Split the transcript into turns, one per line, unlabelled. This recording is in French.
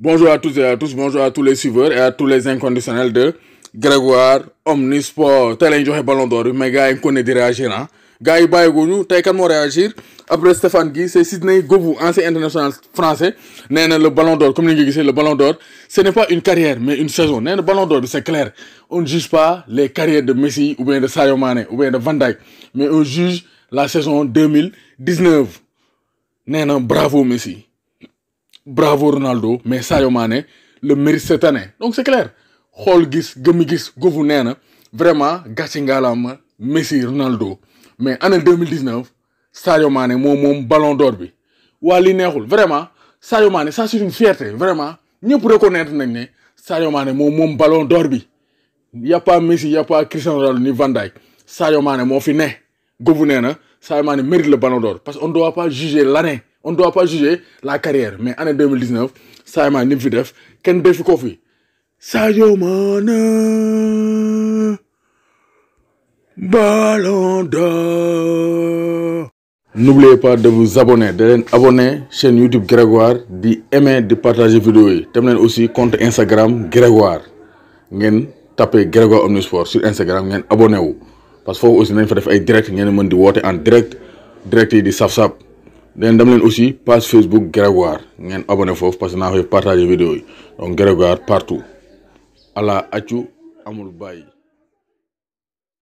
Bonjour à tous et à tous, bonjour à tous les suiveurs et à tous les inconditionnels de Grégoire Omnisport. Tel est le ballon d'or, mais gars, ils connaissent réagir. Les ah. Gars, ils ne nous, t'as qu'à réagir. Après Stéphane Guy, c'est Sidney Gobou, ancien international français. le ballon d'or, comme vous le ballon d'or, ce n'est pas une carrière, mais une saison. le ballon d'or, c'est clair. On ne juge pas les carrières de Messi, ou bien de Sadio Mane, ou bien de Van Dijk, mais on juge la saison 2019. bravo Messi bravo Ronaldo mais Sadio Mané le mérite cette année donc c'est clair Holgis, gis gëmmi gis vraiment Gachingalam, Messi Ronaldo mais en 2019 Sadio Mané mon mon ballon d'or bi waa vraiment Sadio Mané ça c'est une fierté vraiment nous pouvons reconnaître nañ ne Sadio Mané mon ballon d'or Il n'y a pas Messi il n'y a pas Cristiano Ronaldo ni Van Dijk Sadio Mané mon fi ne ça y mérite le ballon d'or parce qu'on ne doit pas juger l'année on ne doit pas juger la carrière mais en 2019 ça m'a ni mu fi def Ballon N'oubliez pas de vous abonner de à abonner chaîne YouTube Grégoire D'aimer de partager partager vidéo Vous aussi compte Instagram Grégoire Vous tapez Grégoire Omnisport sur Instagram vous vous vous parce que vous aussi vous faire def ay direct en direct direct di den dem leen aussi page Facebook Grégoire ngeen abonné foofu parce que naa koy partagé vidéo yi donc Grégoire partout allah accu amul bàyyi